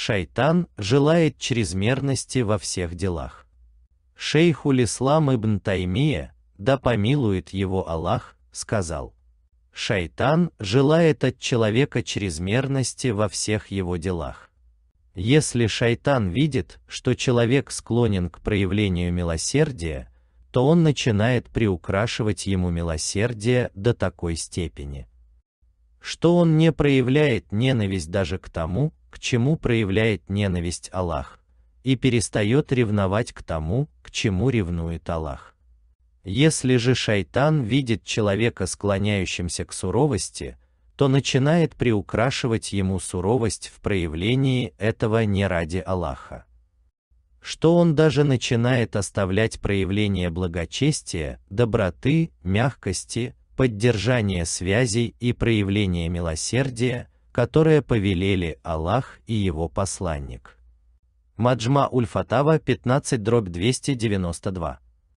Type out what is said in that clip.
Шайтан желает чрезмерности во всех делах. Шейхуль Ислам ибн Таймия, да помилует его Аллах, сказал: Шайтан желает от человека чрезмерности во всех его делах. Если шайтан видит, что человек склонен к проявлению милосердия, то он начинает приукрашивать ему милосердие до такой степени, что он не проявляет ненависть даже к тому, к чему проявляет ненависть Аллах, и перестает ревновать к тому, к чему ревнует Аллах. Если же шайтан видит человека склоняющимся к суровости, то начинает приукрашивать ему суровость в проявлении этого не ради Аллаха. Что он даже начинает оставлять проявление благочестия, доброты, мягкости, поддержания связей и проявления милосердия, которое повелели Аллах и его посланник. Маджма ульфатава фатава 15 дробь 292.